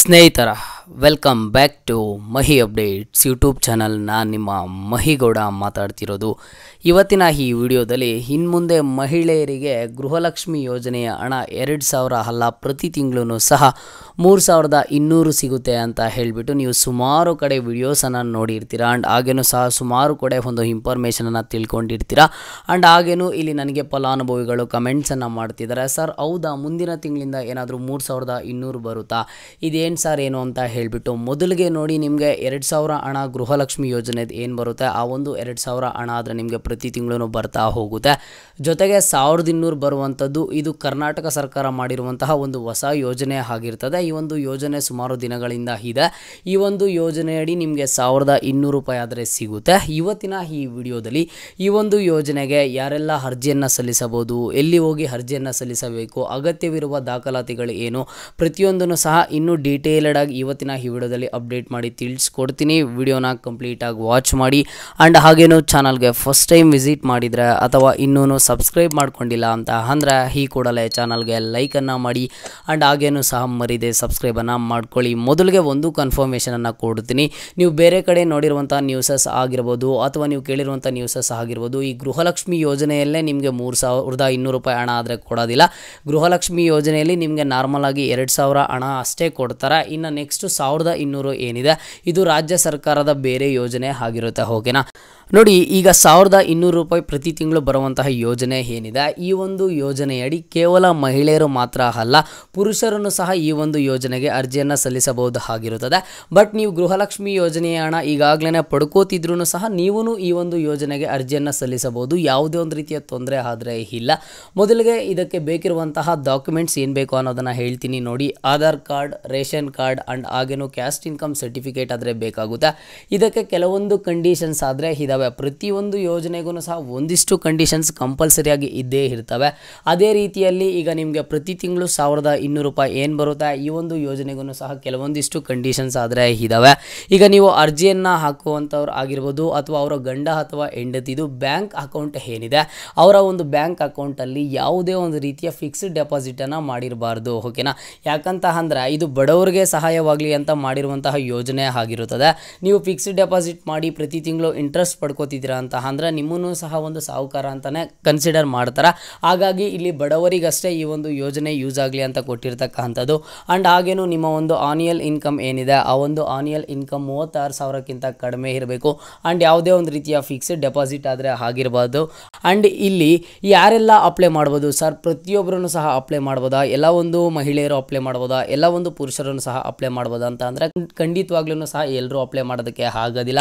ಸ್ನೇಹಿತರ welcome back to Mahi updates YouTube channel ನಾನು ನಿಮ್ಮ ಮಹಿಗೌಡ ಮಾತಾಡ್ತಿರೋದು ಇವತ್ತಿನ ಈ ವಿಡಿಯೋದಲ್ಲಿ ಇನ್ಮುಂದೆ ಮಹಿಳೆಯರಿಗೆ ಗೃಹಲಕ್ಷ್ಮಿ ಯೋಜನೆಯ ಹಣ ಎರಡು ಸಾವಿರ ಅಲ್ಲ ಪ್ರತಿ ತಿಂಗಳೂ ಸಹ ಮೂರು ಸಾವಿರದ ಇನ್ನೂರು ಸಿಗುತ್ತೆ ಅಂತ ಹೇಳಿಬಿಟ್ಟು ನೀವು ಸುಮಾರು ಕಡೆ ವಿಡಿಯೋಸನ್ನು ನೋಡಿರ್ತೀರ ಆ್ಯಂಡ್ ಹಾಗೇನೂ ಸಹ ಸುಮಾರು ಕಡೆ ಒಂದು ಇನ್ಫಾರ್ಮೇಷನನ್ನು ತಿಳ್ಕೊಂಡಿರ್ತೀರಾ ಆ್ಯಂಡ್ ಹಾಗೇನೂ ಇಲ್ಲಿ ನನಗೆ ಫಲಾನುಭವಿಗಳು ಕಮೆಂಟ್ಸನ್ನು ಮಾಡ್ತಿದ್ದಾರೆ ಸರ್ ಹೌದಾ ಮುಂದಿನ ತಿಂಗಳಿಂದ ಏನಾದರೂ ಮೂರು ಸಾವಿರದ ಇನ್ನೂರು ಬರುತ್ತಾ ಇದೇನು ಸರ್ ಏನು ಅಂತ ಹೇಳಿ ಹೇಳ್ಬಿಟ್ಟು ಮೊದಲಿಗೆ ನೋಡಿ ನಿಮಗೆ ಎರಡು ಸಾವಿರ ಹಣ ಗೃಹಲಕ್ಷ್ಮಿ ಯೋಜನೆ ಏನು ಬರುತ್ತೆ ಆ ಒಂದು ಎರಡು ಸಾವಿರ ಹಣ ಆದರೆ ನಿಮಗೆ ಪ್ರತಿ ತಿಂಗಳು ಬರ್ತಾ ಹೋಗುತ್ತೆ ಜೊತೆಗೆ ಸಾವಿರದ ಇನ್ನೂರು ಬರುವಂಥದ್ದು ಇದು ಕರ್ನಾಟಕ ಸರ್ಕಾರ ಮಾಡಿರುವಂತಹ ಒಂದು ಹೊಸ ಯೋಜನೆ ಆಗಿರ್ತದೆ ಈ ಒಂದು ಯೋಜನೆ ಸುಮಾರು ದಿನಗಳಿಂದ ಇದೆ ಈ ಒಂದು ಯೋಜನೆಯಡಿ ನಿಮಗೆ ಸಾವಿರದ ಇನ್ನೂರು ರೂಪಾಯಿ ಆದರೆ ಸಿಗುತ್ತೆ ಇವತ್ತಿನ ಈ ವಿಡಿಯೋದಲ್ಲಿ ಈ ಒಂದು ಯೋಜನೆಗೆ ಯಾರೆಲ್ಲ ಅರ್ಜಿಯನ್ನು ಸಲ್ಲಿಸಬಹುದು ಎಲ್ಲಿ ಹೋಗಿ ಅರ್ಜಿಯನ್ನು ಸಲ್ಲಿಸಬೇಕು ಅಗತ್ಯವಿರುವ ದಾಖಲಾತಿಗಳು ಏನು ಪ್ರತಿಯೊಂದನ್ನು ಸಹ ಇನ್ನೂ ಡೀಟೇಲ್ಡ್ ಆಗಿ ಇವತ್ತಿನ ಈ ವಿಡಿಯೋದಲ್ಲಿ ಅಪ್ಡೇಟ್ ಮಾಡಿ ತಿಳಿಸ್ಕೊಡ್ತೀನಿ ವಿಡಿಯೋನ ಕಂಪ್ಲೀಟಾಗಿ ವಾಚ್ ಮಾಡಿ ಆ್ಯಂಡ್ ಹಾಗೇನೋ ಚಾನಲ್ಗೆ ಫಸ್ಟ್ ಟೈಮ್ ವಿಸಿಟ್ ಮಾಡಿದರೆ ಅಥವಾ ಇನ್ನೂ ಸಬ್ಸ್ಕ್ರೈಬ್ ಮಾಡ್ಕೊಂಡಿಲ್ಲ ಅಂತ ಅಂದ್ರೆ ಈ ಕೂಡಲೇ ಚಾನಲ್ಗೆ ಲೈಕನ್ನು ಮಾಡಿ ಆ್ಯಂಡ್ ಹಾಗೇನು ಸಹ ಮರಿದೆ ಸಬ್ಸ್ಕ್ರೈಬನ್ನು ಮಾಡ್ಕೊಳ್ಳಿ ಮೊದಲಿಗೆ ಒಂದು ಕನ್ಫರ್ಮೇಷನನ್ನು ಕೊಡ್ತೀನಿ ನೀವು ಬೇರೆ ಕಡೆ ನೋಡಿರುವಂಥ ನ್ಯೂಸಸ್ ಆಗಿರ್ಬೋದು ಅಥವಾ ನೀವು ಕೇಳಿರುವಂಥ ನ್ಯೂಸಸ್ ಆಗಿರ್ಬೋದು ಈ ಗೃಹಲಕ್ಷ್ಮಿ ಯೋಜನೆಯಲ್ಲೇ ನಿಮಗೆ ಮೂರು ಸಾವಿರದ ಇನ್ನೂರು ರೂಪಾಯಿ ಹಣ ಆದರೆ ಕೊಡೋದಿಲ್ಲ ಗೃಹಲಕ್ಷ್ಮಿ ಯೋಜನೆಯಲ್ಲಿ ನಿಮಗೆ ನಾರ್ಮಲ್ ಆಗಿ ಎರಡು ಸಾವಿರ ಹಣ ಅಷ್ಟೇ ಕೊಡ್ತಾರೆ ಇನ್ನು ನೆಕ್ಸ್ಟ್ ಸಾವಿರದ ಇನ್ನೂರು ಏನಿದೆ ಇದು ರಾಜ್ಯ ಸರ್ಕಾರದ ಬೇರೆ ಯೋಜನೆ ಆಗಿರುತ್ತೆ ಓಕೆನಾ ನೋಡಿ ಈಗ ಸಾವಿರದ ಇನ್ನೂರು ರೂಪಾಯಿ ಪ್ರತಿ ತಿಂಗಳು ಬರುವಂತಹ ಯೋಜನೆ ಏನಿದೆ ಈ ಒಂದು ಯೋಜನೆಯಡಿ ಕೇವಲ ಮಹಿಳೆಯರು ಮಾತ್ರ ಅಲ್ಲ ಪುರುಷರನ್ನು ಸಹ ಈ ಒಂದು ಯೋಜನೆಗೆ ಅರ್ಜಿಯನ್ನು ಸಲ್ಲಿಸಬಹುದು ಆಗಿರುತ್ತದೆ ಬಟ್ ನೀವು ಗೃಹಲಕ್ಷ್ಮಿ ಯೋಜನೆಯ ಹಣ ಈಗಾಗಲೇ ಪಡ್ಕೋತಿದ್ರು ಸಹ ನೀವು ಈ ಒಂದು ಯೋಜನೆಗೆ ಅರ್ಜಿಯನ್ನು ಸಲ್ಲಿಸಬಹುದು ಯಾವುದೇ ಒಂದು ರೀತಿಯ ತೊಂದರೆ ಆದರೆ ಇಲ್ಲ ಮೊದಲಿಗೆ ಇದಕ್ಕೆ ಬೇಕಿರುವಂತಹ ಡಾಕ್ಯುಮೆಂಟ್ಸ್ ಏನು ಬೇಕು ಅನ್ನೋದನ್ನು ಹೇಳ್ತೀನಿ ನೋಡಿ Aadhaar card ration card and ಹಾಗೇನು ಕ್ಯಾಸ್ಟ್ ಇನ್ಕಮ್ ಸರ್ಟಿಫಿಕೇಟ್ ಆದರೆ ಬೇಕಾಗುತ್ತೆ ಇದಕ್ಕೆ ಕೆಲವೊಂದು ಕಂಡೀಷನ್ಸ್ ಆದರೆ ಇದು ಇದ್ದಾವೆ ಪ್ರತಿಯೊಂದು ಯೋಜನೆಗೂ ಸಹ ಒಂದಿಷ್ಟು ಕಂಡೀಷನ್ಸ್ ಕಂಪಲ್ಸರಿಯಾಗಿ ಇದ್ದೇ ಇರ್ತವೆ ಅದೇ ರೀತಿಯಲ್ಲಿ ಈಗ ನಿಮಗೆ ಪ್ರತಿ ತಿಂಗಳು ಸಾವಿರದ ಇನ್ನೂರು ರೂಪಾಯಿ ಏನು ಬರುತ್ತೆ ಈ ಒಂದು ಯೋಜನೆಗೂ ಸಹ ಕೆಲವೊಂದಿಷ್ಟು ಕಂಡೀಷನ್ಸ್ ಆದರೆ ಇದ್ದಾವೆ ಈಗ ನೀವು ಅರ್ಜಿಯನ್ನು ಹಾಕುವಂಥವ್ರು ಆಗಿರ್ಬೋದು ಅಥವಾ ಅವರ ಗಂಡ ಅಥವಾ ಹೆಂಡತಿದು ಬ್ಯಾಂಕ್ ಅಕೌಂಟ್ ಏನಿದೆ ಅವರ ಒಂದು ಬ್ಯಾಂಕ್ ಅಕೌಂಟಲ್ಲಿ ಯಾವುದೇ ಒಂದು ರೀತಿಯ ಫಿಕ್ಸ್ಡ್ ಡೆಪಾಸಿಟನ್ನು ಮಾಡಿರಬಾರ್ದು ಓಕೆನಾ ಯಾಕಂತ ಅಂದರೆ ಇದು ಬಡವರಿಗೆ ಸಹಾಯವಾಗಲಿ ಅಂತ ಮಾಡಿರುವಂತಹ ಯೋಜನೆ ಆಗಿರುತ್ತದೆ ನೀವು ಫಿಕ್ಸ್ಡ್ ಡೆಪಾಸಿಟ್ ಮಾಡಿ ಪ್ರತಿ ತಿಂಗಳು ಇಂಟ್ರೆಸ್ಟ್ ಪಡ್ಕೋತಿದ್ದೀರಾ ಅಂತ ಅಂದರೆ ನಿಮ್ಮನ್ನು ಸಹ ಒಂದು ಸಾಹುಕಾರ ಅಂತಲೇ ಕನ್ಸಿಡರ್ ಮಾಡ್ತಾರೆ ಹಾಗಾಗಿ ಇಲ್ಲಿ ಬಡವರಿಗಷ್ಟೇ ಈ ಒಂದು ಯೋಜನೆ ಯೂಸ್ ಆಗಲಿ ಅಂತ ಕೊಟ್ಟಿರ್ತಕ್ಕಂಥದ್ದು ಆ್ಯಂಡ್ ಹಾಗೇನು ನಿಮ್ಮ ಒಂದು ಆನಿಯಲ್ ಇನ್ಕಮ್ ಏನಿದೆ ಆ ಒಂದು ಆನಿಯಲ್ ಇನ್ಕಮ್ ಮೂವತ್ತಾರು ಸಾವಿರಕ್ಕಿಂತ ಕಡಿಮೆ ಇರಬೇಕು ಆ್ಯಂಡ್ ಯಾವುದೇ ಒಂದು ರೀತಿಯ ಫಿಕ್ಸ್ಡ್ ಡೆಪಾಸಿಟ್ ಆದರೆ ಆಗಿರ್ಬೋದು ಆ್ಯಂಡ್ ಇಲ್ಲಿ ಯಾರೆಲ್ಲ ಅಪ್ಲೈ ಮಾಡ್ಬೋದು ಸರ್ ಪ್ರತಿಯೊಬ್ಬರೂ ಸಹ ಅಪ್ಲೈ ಮಾಡ್ಬೋದಾ ಎಲ್ಲ ಒಂದು ಮಹಿಳೆಯರು ಅಪ್ಲೈ ಮಾಡ್ಬೋದಾ ಎಲ್ಲ ಒಂದು ಪುರುಷರನ್ನು ಸಹ ಅಪ್ಲೈ ಮಾಡ್ಬೋದಾ ಅಂತ ಅಂದರೆ ಖಂಡಿತವಾಗ್ಲೂ ಸಹ ಎಲ್ಲರೂ ಅಪ್ಲೈ ಮಾಡೋದಕ್ಕೆ ಆಗೋದಿಲ್ಲ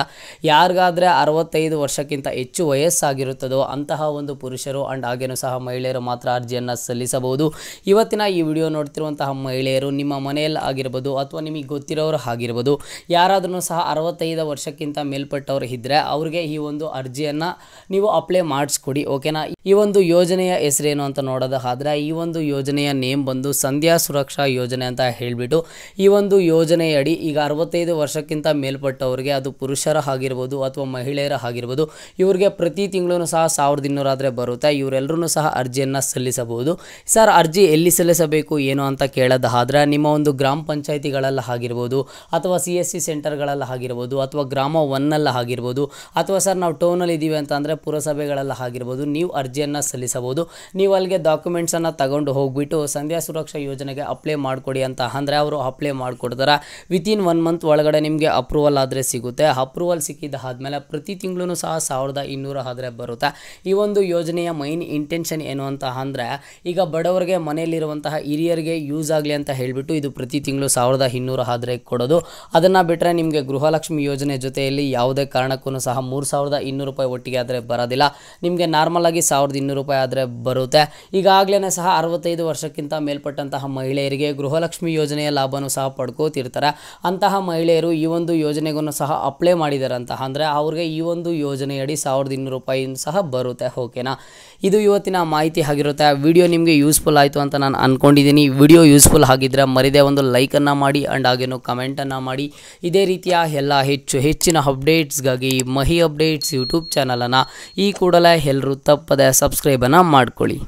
ಯಾರಿಗಾದರೆ ಅರವತ್ತು ಮೂವತ್ತೈದು ವರ್ಷಕ್ಕಿಂತ ಹೆಚ್ಚು ವಯಸ್ಸಾಗಿರುತ್ತದೋ ಅಂತಹ ಒಂದು ಪುರುಷರು ಆ್ಯಂಡ್ ಹಾಗೇನೂ ಸಹ ಮಹಿಳೆಯರು ಮಾತ್ರ ಅರ್ಜಿಯನ್ನು ಸಲ್ಲಿಸಬಹುದು ಇವತ್ತಿನ ಈ ವಿಡಿಯೋ ನೋಡ್ತಿರುವಂತಹ ಮಹಿಳೆಯರು ನಿಮ್ಮ ಮನೆಯಲ್ಲಿ ಆಗಿರ್ಬೋದು ಅಥವಾ ನಿಮಗೆ ಗೊತ್ತಿರೋರು ಆಗಿರ್ಬೋದು ಯಾರಾದ್ರೂ ಸಹ ಅರವತ್ತೈದು ವರ್ಷಕ್ಕಿಂತ ಮೇಲ್ಪಟ್ಟವರು ಇದ್ದರೆ ಅವರಿಗೆ ಈ ಒಂದು ಅರ್ಜಿಯನ್ನು ನೀವು ಅಪ್ಲೈ ಮಾಡಿಸ್ಕೊಡಿ ಓಕೆನಾ ಈ ಒಂದು ಯೋಜನೆಯ ಹೆಸರೇನು ಅಂತ ನೋಡೋದಾದ್ರೆ ಈ ಒಂದು ಯೋಜನೆಯ ನೇಮ್ ಬಂದು ಸಂಧ್ಯಾ ಸುರಕ್ಷಾ ಯೋಜನೆ ಅಂತ ಹೇಳಿಬಿಟ್ಟು ಈ ಒಂದು ಯೋಜನೆಯಡಿ ಈಗ ಅರವತ್ತೈದು ವರ್ಷಕ್ಕಿಂತ ಮೇಲ್ಪಟ್ಟವರಿಗೆ ಅದು ಪುರುಷರ ಆಗಿರ್ಬೋದು ಅಥವಾ ಮಹಿಳೆಯರ ಆಗಿರ್ಬೋದು ಇವರಿಗೆ ಪ್ರತಿ ತಿಂಗಳೂ ಸಹ ಸಾವಿರದ ಇನ್ನೂರು ಬರುತ್ತೆ ಇವರೆಲ್ಲರೂ ಸಹ ಅರ್ಜಿಯನ್ನು ಸಲ್ಲಿಸಬಹುದು ಸರ್ ಅರ್ಜಿ ಎಲ್ಲಿ ಸಲ್ಲಿಸಬೇಕು ಏನು ಅಂತ ಕೇಳೋದಾದರೆ ನಿಮ್ಮ ಒಂದು ಗ್ರಾಮ ಪಂಚಾಯಿತಿಗಳಲ್ಲ ಆಗಿರ್ಬೋದು ಅಥವಾ ಸಿ ಎಸ್ ಸಿ ಸೆಂಟರ್ಗಳಲ್ಲಿ ಆಗಿರ್ಬೋದು ಅಥವಾ ಗ್ರಾಮ ಒನ್ನಲ್ಲಿ ಆಗಿರ್ಬೋದು ಅಥವಾ ಸರ್ ನಾವು ಟೌನಲ್ಲಿ ಇದ್ದೀವಿ ಅಂತ ಅಂದರೆ ಪುರಸಭೆಗಳೆಲ್ಲ ಆಗಿರ್ಬೋದು ನೀವು ಅರ್ಜಿಯನ್ನು ಸಲ್ಲಿಸಬಹುದು ನೀವು ಅಲ್ಲಿಗೆ ಡಾಕ್ಯುಮೆಂಟ್ಸನ್ನು ತಗೊಂಡು ಹೋಗ್ಬಿಟ್ಟು ಸಂಧ್ಯಾ ಸುರಕ್ಷಾ ಯೋಜನೆಗೆ ಅಪ್ಲೈ ಮಾಡಿಕೊಡಿ ಅಂತ ಅಂದರೆ ಅವರು ಅಪ್ಲೈ ಮಾಡಿಕೊಡ್ತಾರೆ ವಿತಿನ್ ಒನ್ ಮಂತ್ ಒಳಗಡೆ ನಿಮಗೆ ಅಪ್ರೂವಲ್ ಆದರೆ ಸಿಗುತ್ತೆ ಅಪ್ರೂವಲ್ ಸಿಕ್ಕಿದ ಆದ್ಮೇಲೆ ಪ್ರತಿ ತಿಂಗಳು ತಿಂಗಳೂ ಸಹ ಸಾವಿರದ ಇನ್ನೂರ ಆದರೆ ಬರುತ್ತೆ ಈ ಒಂದು ಯೋಜನೆಯ ಮೈನ್ ಇಂಟೆನ್ಷನ್ ಏನು ಅಂತ ಅಂದರೆ ಈಗ ಬಡವರಿಗೆ ಮನೆಯಲ್ಲಿರುವಂತಹ ಹಿರಿಯರಿಗೆ ಯೂಸ್ ಆಗಲಿ ಅಂತ ಹೇಳಿಬಿಟ್ಟು ಇದು ಪ್ರತಿ ತಿಂಗಳು ಸಾವಿರದ ಇನ್ನೂರ ಆದರೆ ಕೊಡೋದು ಅದನ್ನು ಬಿಟ್ಟರೆ ನಿಮಗೆ ಗೃಹಲಕ್ಷ್ಮಿ ಯೋಜನೆ ಜೊತೆಯಲ್ಲಿ ಯಾವುದೇ ಕಾರಣಕ್ಕೂ ಸಹ ಮೂರು ಸಾವಿರದ ಇನ್ನೂರು ರೂಪಾಯಿ ಒಟ್ಟಿಗೆ ಆದರೆ ಬರೋದಿಲ್ಲ ನಿಮಗೆ ನಾರ್ಮಲ್ ಆಗಿ ಸಾವಿರದ ಇನ್ನೂರು ರೂಪಾಯಿ ಆದರೆ ಬರುತ್ತೆ ಈಗಾಗಲೇ ಸಹ ಅರವತ್ತೈದು ವರ್ಷಕ್ಕಿಂತ ಮೇಲ್ಪಟ್ಟಂತಹ ಮಹಿಳೆಯರಿಗೆ ಗೃಹಲಕ್ಷ್ಮಿ ಯೋಜನೆಯ ಲಾಭನೂ ಸಹ ಪಡ್ಕೋತಿರ್ತಾರೆ ಅಂತಹ ಮಹಿಳೆಯರು ಈ ಒಂದು ಯೋಜನೆಗೂ ಸಹ ಅಪ್ಲೈ ಮಾಡಿದಾರೆ ಅಂತ ಅಂದರೆ ಅವ್ರಿಗೆ ಈ ಒಂದು ಒಂದು ಯೋಜನೆಯಡಿ ಸಾವಿರದ ಇನ್ನೂರು ರೂಪಾಯಿಯಿಂದ ಸಹ ಬರುತ್ತೆ ಓಕೆನಾ ಇದು ಇವತ್ತಿನ ಮಾಹಿತಿ ಆಗಿರುತ್ತೆ ವಿಡಿಯೋ ನಿಮಗೆ ಯೂಸ್ಫುಲ್ ಆಯಿತು ಅಂತ ನಾನು ಅಂದ್ಕೊಂಡಿದ್ದೀನಿ ವಿಡಿಯೋ ಯೂಸ್ಫುಲ್ ಆಗಿದ್ದರೆ ಮರಿದೇ ಒಂದು ಲೈಕನ್ನು ಮಾಡಿ ಆ್ಯಂಡ್ ಹಾಗೇನು ಕಮೆಂಟನ್ನು ಮಾಡಿ ಇದೇ ರೀತಿಯ ಎಲ್ಲ ಹೆಚ್ಚು ಹೆಚ್ಚಿನ ಅಪ್ಡೇಟ್ಸ್ಗಾಗಿ ಮಹಿ ಅಪ್ಡೇಟ್ಸ್ ಯೂಟ್ಯೂಬ್ ಚಾನಲನ್ನು ಈ ಕೂಡಲೇ ಎಲ್ಲರೂ ತಪ್ಪದೆ ಸಬ್ಸ್ಕ್ರೈಬನ್ನು ಮಾಡ್ಕೊಳ್ಳಿ